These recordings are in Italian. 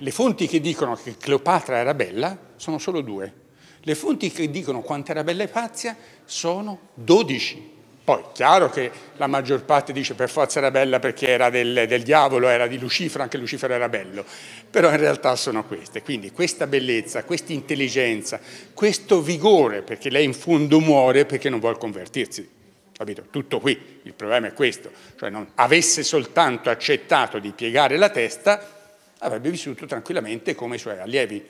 Le fonti che dicono che Cleopatra era bella sono solo due. Le fonti che dicono quanto era bella Ipazia sono dodici. Poi, chiaro che la maggior parte dice per forza era bella perché era del, del, diavolo, era di Lucifero, anche Lucifero era bello, però in realtà sono queste. Quindi questa bellezza, questa intelligenza, questo vigore, perché lei in fondo muore perché non vuole convertirsi, capito? Tutto qui, il problema è questo, cioè non avesse soltanto accettato di piegare la testa, avrebbe vissuto tranquillamente come i suoi allievi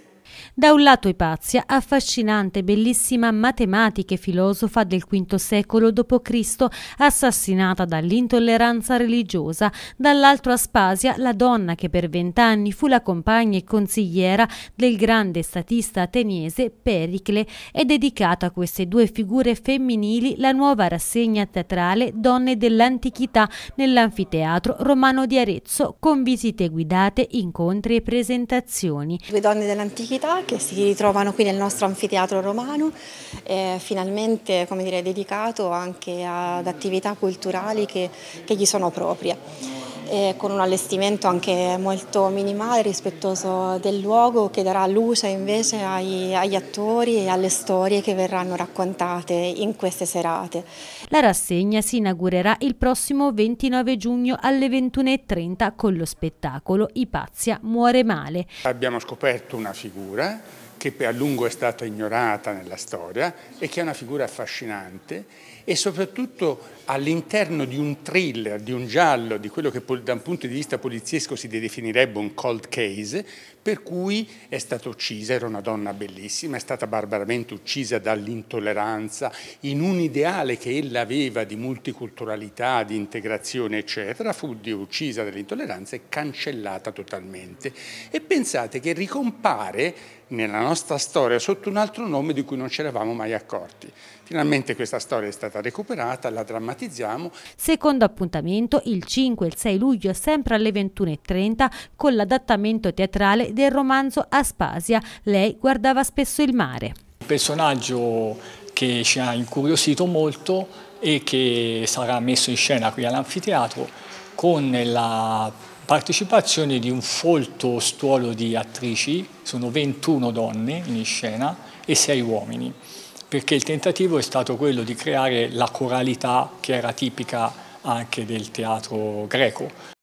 da un lato Ipazia, affascinante, bellissima matematica e filosofa del V secolo d.C., assassinata dall'intolleranza religiosa, dall'altro Aspasia, la donna che per vent'anni fu la compagna e consigliera del grande statista ateniese Pericle, è dedicata a queste due figure femminili la nuova rassegna teatrale Donne dell'Antichità nell'Anfiteatro Romano di Arezzo, con visite guidate, incontri e presentazioni. Due donne dell'Antichità attività che si ritrovano qui nel nostro anfiteatro romano, eh, finalmente dire, dedicato anche ad attività culturali che, che gli sono proprie e con un allestimento anche molto minimale, rispettoso del luogo, che darà luce invece ai, agli attori e alle storie che verranno raccontate in queste serate. La rassegna si inaugurerà il prossimo 29 giugno alle 21.30 con lo spettacolo Ipazia muore male. Abbiamo scoperto una figura che a lungo è stata ignorata nella storia e che è una figura affascinante e soprattutto all'interno di un thriller, di un giallo, di quello che da un punto di vista poliziesco si definirebbe un cold case, per cui è stata uccisa, era una donna bellissima, è stata barbaramente uccisa dall'intolleranza, in un ideale che ella aveva di multiculturalità, di integrazione, eccetera, fu uccisa dall'intolleranza e cancellata totalmente. E pensate che ricompare nella nostra nostra storia sotto un altro nome di cui non ci eravamo mai accorti. Finalmente questa storia è stata recuperata, la drammatizziamo. Secondo appuntamento il 5 e il 6 luglio sempre alle 21.30 con l'adattamento teatrale del romanzo Aspasia, Lei guardava spesso il mare. Un personaggio che ci ha incuriosito molto e che sarà messo in scena qui all'anfiteatro con la Partecipazione di un folto stuolo di attrici, sono 21 donne in scena e 6 uomini, perché il tentativo è stato quello di creare la coralità che era tipica anche del teatro greco.